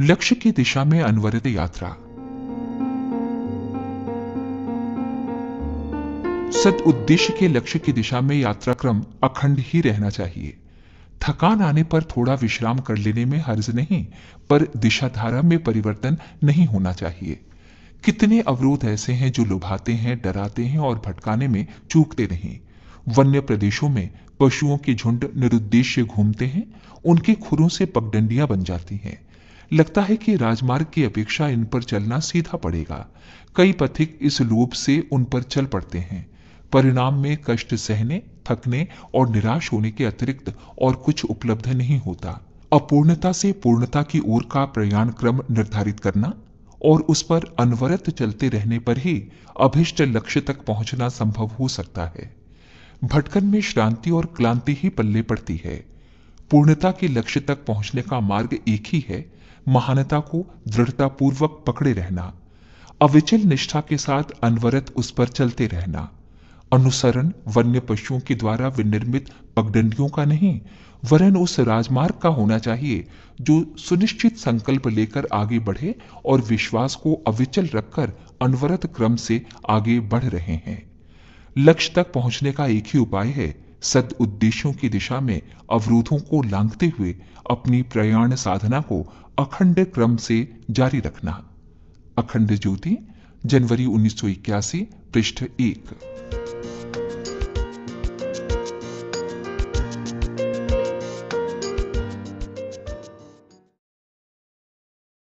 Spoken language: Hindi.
लक्ष्य की दिशा में अनवरित यात्रा सत उद्देश्य के लक्ष्य की दिशा में यात्रा क्रम अखंड ही रहना चाहिए थकान आने पर थोड़ा विश्राम कर लेने में हर्ज नहीं पर दिशाधारा में परिवर्तन नहीं होना चाहिए कितने अवरोध ऐसे हैं जो लुभाते हैं डराते हैं और भटकाने में चूकते नहीं वन्य प्रदेशों में पशुओं के झुंड निरुद्देश्य घूमते हैं उनके खुरों से पगडंडियां बन जाती हैं लगता है कि राजमार्ग की अपेक्षा इन पर चलना सीधा पड़ेगा कई पथिक इस लोभ से उन पर चल पड़ते हैं परिणाम में कष्ट सहने थकने और निराश होने के अतिरिक्त और कुछ उपलब्ध नहीं होता अपूर्णता से पूर्णता की ओर का प्रयाण क्रम निर्धारित करना और उस पर अनवरत चलते रहने पर ही अभिष्ट लक्ष्य तक पहुंचना संभव हो सकता है भटकन में श्रांति और क्लांति ही पल्ले पड़ती है पूर्णता के लक्ष्य तक पहुंचने का मार्ग एक ही है महानता को दृढ़तापूर्वक पकड़े रहना अविचल निष्ठा के साथ अनवरत उस पर चलते रहना अनुसरण वन्य पशुओं के द्वारा विनिर्मित पगडंडियों का नहीं वरन उस राजमार्ग का होना चाहिए जो सुनिश्चित संकल्प लेकर आगे बढ़े और विश्वास को अविचल रखकर अनवरत क्रम से आगे बढ़ रहे हैं लक्ष्य तक पहुंचने का एक ही उपाय है सद उद्देश्यों की दिशा में अवरोधों को लांघते हुए अपनी प्रयाण साधना को अखंड क्रम से जारी रखना अखंड ज्योति जनवरी 1981 पृष्ठ एक